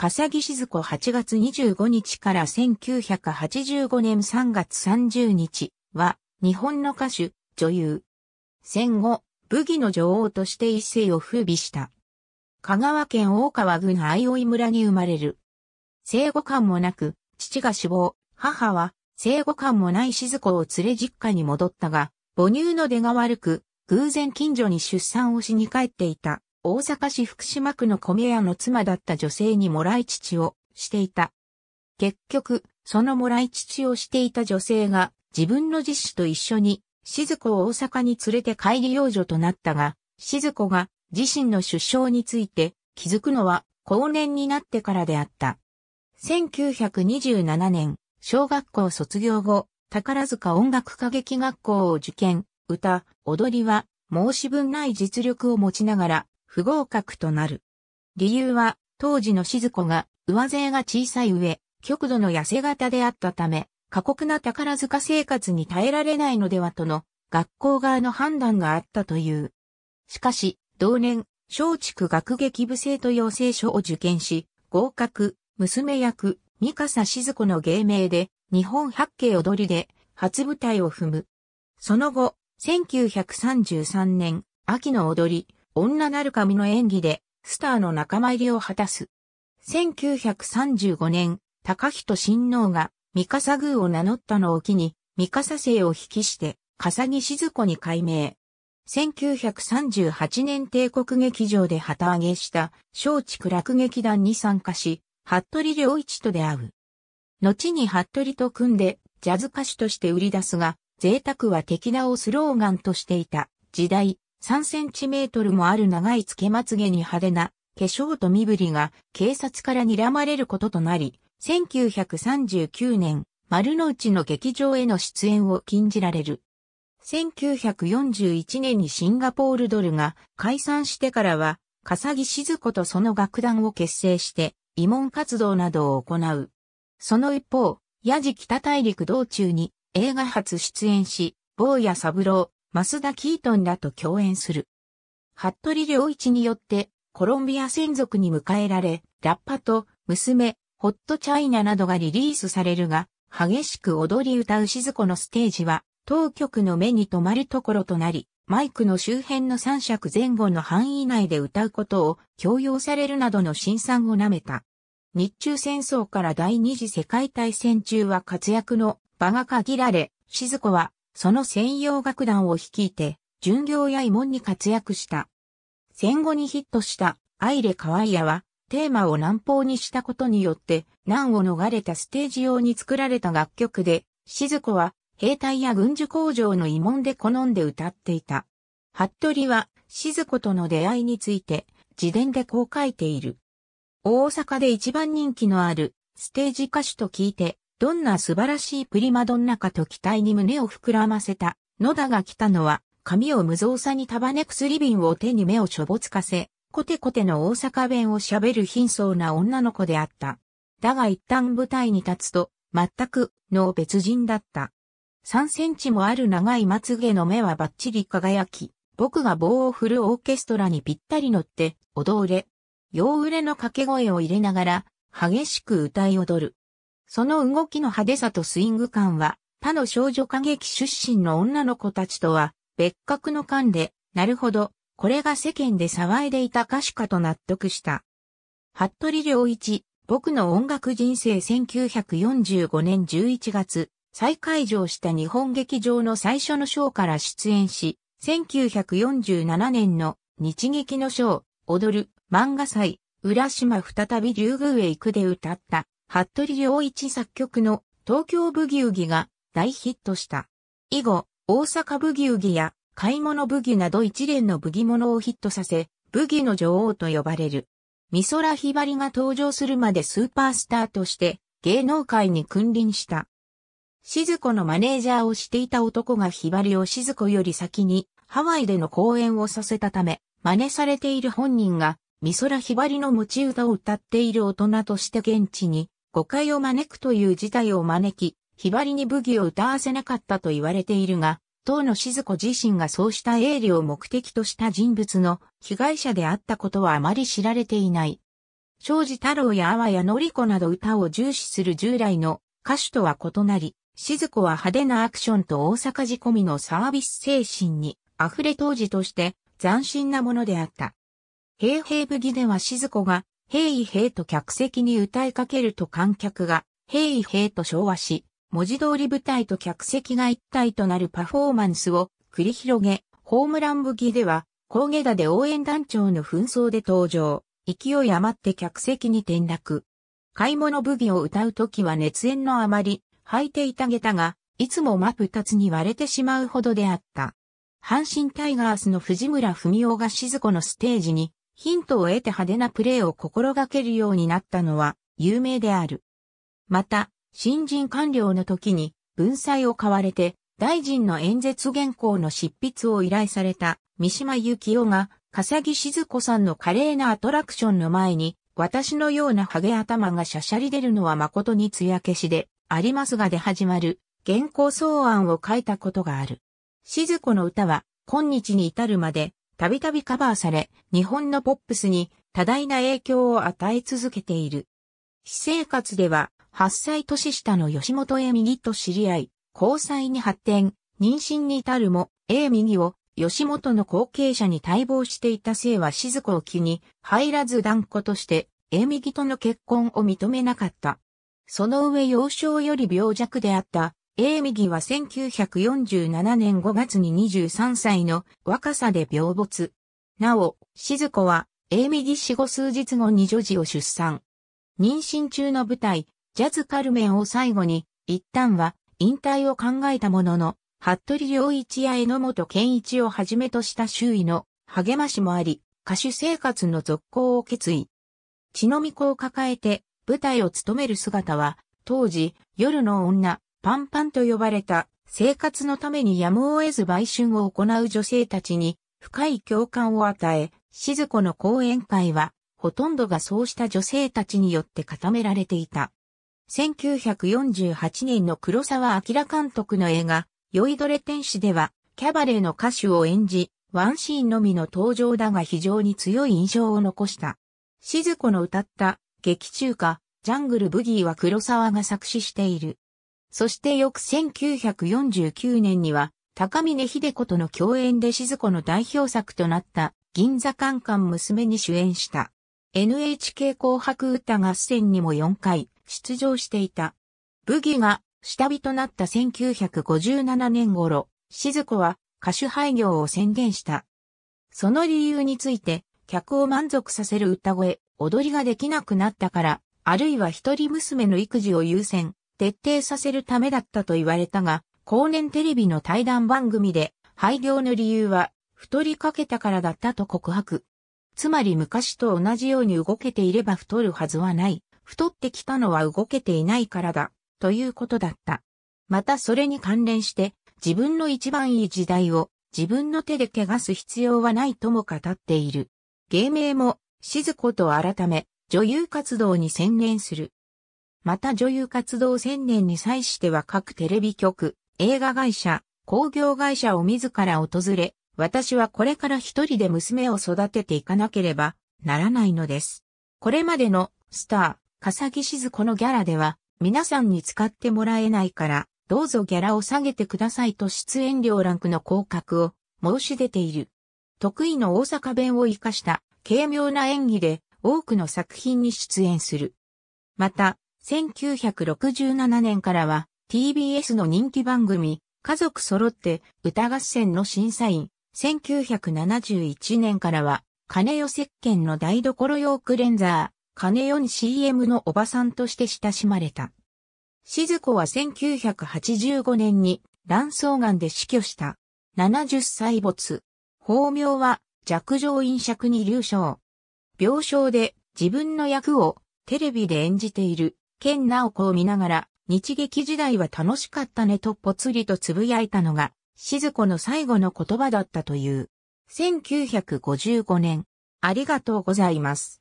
笠木静子8月25日から1985年3月30日は、日本の歌手、女優。戦後、武器の女王として一世を風靡した。香川県大川郡相生村に生まれる。生後感もなく、父が死亡、母は生後感もない静子を連れ実家に戻ったが、母乳の出が悪く、偶然近所に出産をしに帰っていた。大阪市福島区の米屋の妻だった女性にもらい乳をしていた。結局、そのもらい乳をしていた女性が自分の実子と一緒に静子を大阪に連れて帰り養女となったが、静子が自身の出生について気づくのは後年になってからであった。1927年、小学校卒業後、宝塚音楽歌劇学校を受験、歌、踊りは申し分ない実力を持ちながら不合格となる。理由は、当時の静子が、上背が小さい上、極度の痩せ型であったため、過酷な宝塚生活に耐えられないのではとの、学校側の判断があったという。しかし、同年、松竹学劇部生徒養成所を受験し、合格、娘役、三笠静子の芸名で、日本八景踊りで、初舞台を踏む。その後、1933年、秋の踊り、女なる神の演技で、スターの仲間入りを果たす。1935年、高人親王が、三笠宮を名乗ったのを機に、三笠姓を引きして、笠木静子に改名。1938年帝国劇場で旗揚げした松竹落劇団に参加し、服部良一と出会う。後に服部と組んでジャズ歌手として売り出すが、贅沢は敵なをスローガンとしていた時代、3センチメートルもある長いつけまつげに派手な化粧と身振りが警察から睨まれることとなり、1939年、丸の内の劇場への出演を禁じられる。1941年にシンガポールドルが解散してからは、笠木静子とその楽団を結成して、慰問活動などを行う。その一方、ヤジ北大陸道中に映画初出演し、坊や三郎、増田キートンらと共演する。服部良一によって、コロンビア専属に迎えられ、ラッパと娘、ホットチャイナなどがリリースされるが、激しく踊り歌う静子のステージは、当局の目に留まるところとなり、マイクの周辺の三尺前後の範囲内で歌うことを強要されるなどの辛酸をなめた。日中戦争から第二次世界大戦中は活躍の場が限られ、静子はその専用楽団を率いて、巡業や慰問に活躍した。戦後にヒットしたアイレ・カワイアは、テーマを南方にしたことによって、難を逃れたステージ用に作られた楽曲で、静子は兵隊や軍需工場の慰問で好んで歌っていた。服部は静子との出会いについて、自伝でこう書いている。大阪で一番人気のあるステージ歌手と聞いて、どんな素晴らしいプリマドンナかと期待に胸を膨らませた。野田が来たのは、髪を無造作に束ねくすり瓶を手に目をしょぼつかせ、コテコテの大阪弁を喋る貧相な女の子であった。だが一旦舞台に立つと、全く、の別人だった。3センチもある長いまつげの目はバッチリ輝き、僕が棒を振るオーケストラにぴったり乗って、踊れ。洋売れの掛け声を入れながら、激しく歌い踊る。その動きの派手さとスイング感は、他の少女歌劇出身の女の子たちとは、別格の感で、なるほど、これが世間で騒いでいた歌手かと納得した。服部良一、僕の音楽人生1945年11月、再会場した日本劇場の最初のショーから出演し、1947年の日劇のショー、踊る、漫画祭、浦島再び竜宮へ行くで歌った服部良一作曲の東京ブギウギが大ヒットした。以後、大阪ブギウギや買い物ブギなど一連のブギ物をヒットさせ、ブギの女王と呼ばれる。美空ひばりが登場するまでスーパースターとして芸能界に君臨した。静子のマネージャーをしていた男がひばりを静子より先にハワイでの公演をさせたため、真似されている本人が美空ひばりの持ち歌を歌っている大人として現地に誤解を招くという事態を招き、ひばりに武器を歌わせなかったと言われているが、当の静子自身がそうした営利を目的とした人物の被害者であったことはあまり知られていない。庄司太郎や阿波や典子など歌を重視する従来の歌手とは異なり、静子は派手なアクションと大阪仕込みのサービス精神に溢れ当時として斬新なものであった。平平武器では静子がヘイヘイと客席に歌いかけると観客が、ヘイヘイと昭和し、文字通り舞台と客席が一体となるパフォーマンスを繰り広げ、ホームランブギでは、高下田で応援団長の紛争で登場、勢い余って客席に転落。買い物ブギを歌うときは熱演のあまり、履いていた下駄が、いつも真っ二つに割れてしまうほどであった。阪神タイガースの藤村文夫が静子のステージにヒントを得て派手なプレーを心がけるようになったのは有名である。また、新人官僚の時に文才を買われて大臣の演説原稿の執筆を依頼された三島由紀夫が笠木静子さんの華麗なアトラクションの前に私のようなハゲ頭がしゃしゃり出るのは誠につや消しでありますがで始まる原稿草案を書いたことがある。静子の歌は今日に至るまでたびたびカバーされ、日本のポップスに多大な影響を与え続けている。私生活では、8歳年下の吉本栄右と知り合い、交際に発展、妊娠に至るも、栄右を吉本の後継者に待望していた生は静子を気に入らず断固として、栄右との結婚を認めなかった。その上幼少より病弱であったエミギは1947年5月に23歳の若さで病没。なお、静子はエミギ死後数日後に女児を出産。妊娠中の舞台、ジャズカルメンを最後に、一旦は引退を考えたものの、服部良一や榎本健一をはじめとした周囲の励ましもあり、歌手生活の続行を決意。血のみ子を抱えて舞台を務める姿は、当時、夜の女、パンパンと呼ばれた生活のためにやむを得ず売春を行う女性たちに深い共感を与え、静子の講演会はほとんどがそうした女性たちによって固められていた。1948年の黒沢明監督の映画、酔いどれ天使では、キャバレーの歌手を演じ、ワンシーンのみの登場だが非常に強い印象を残した。静子の歌った、劇中歌、ジャングルブギーは黒沢が作詞している。そして翌1949年には、高峰秀子との共演で静子の代表作となった銀座カンカン娘に主演した NHK 紅白歌合戦にも4回出場していた。ブギが下火となった1957年頃、静子は歌手廃業を宣言した。その理由について、客を満足させる歌声、踊りができなくなったから、あるいは一人娘の育児を優先、徹底させるためだったと言われたが、後年テレビの対談番組で、廃業の理由は、太りかけたからだったと告白。つまり昔と同じように動けていれば太るはずはない。太ってきたのは動けていないからだ、ということだった。またそれに関連して、自分の一番いい時代を自分の手で怪我す必要はないとも語っている。芸名も、静子と改め、女優活動に専念する。また女優活動1000年に際しては各テレビ局、映画会社、工業会社を自ら訪れ、私はこれから一人で娘を育てていかなければならないのです。これまでのスター、笠木静子のギャラでは皆さんに使ってもらえないから、どうぞギャラを下げてくださいと出演料ランクの降格を申し出ている。得意の大阪弁を活かした軽妙な演技で多くの作品に出演する。また、1967年からは TBS の人気番組、家族揃って歌合戦の審査員、1971年からは金代石鹸の台所用クレンザー、金代に CM のおばさんとして親しまれた。静子は1985年に卵巣がんで死去した。70歳没。法名は弱情飲尺に流暢。病床で自分の役をテレビで演じている健直子を見ながら、日劇時代は楽しかったねとぽつりとつぶやいたのが、静子の最後の言葉だったという。1955年、ありがとうございます。